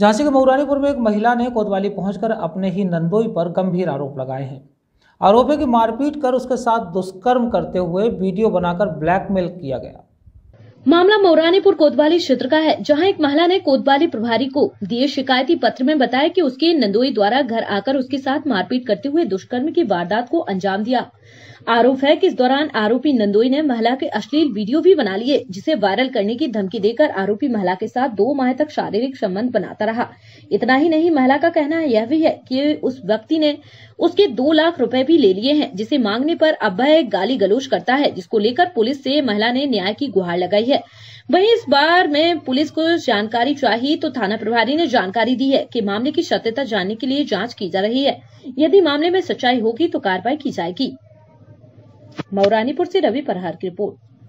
झांसी के मऊरानीपुर में एक महिला ने कोतवाली पहुंचकर अपने ही नंदोई पर गंभीर आरोप लगाए हैं आरोप है कि मारपीट कर उसके साथ दुष्कर्म करते हुए वीडियो बनाकर ब्लैकमेल किया गया मामला मौरानीपुर कोतवाली क्षेत्र का है जहां एक महिला ने कोतवाली प्रभारी को दिए शिकायती पत्र में बताया कि उसके नंदोई द्वारा घर आकर उसके साथ मारपीट करते हुए दुष्कर्म की वारदात को अंजाम दिया आरोप है कि इस दौरान आरोपी नंदोई ने महिला के अश्लील वीडियो भी बना लिए जिसे वायरल करने की धमकी देकर आरोपी महिला के साथ दो माह तक शारीरिक संबंध बनाता रहा इतना ही नहीं महिला का कहना यह भी है कि उस व्यक्ति ने उसके दो लाख रुपए भी ले लिए हैं जिसे मांगने पर अभय गाली गलोच करता है जिसको लेकर पुलिस से महिला ने न्याय की गुहार लगाई है है वहीं इस बार में पुलिस को जानकारी चाहिए तो थाना प्रभारी ने जानकारी दी है कि मामले की सत्यता जानने के लिए जांच की जा रही है यदि मामले में सच्चाई होगी तो कार्रवाई की जाएगी मौरानीपुर से रवि परहार की रिपोर्ट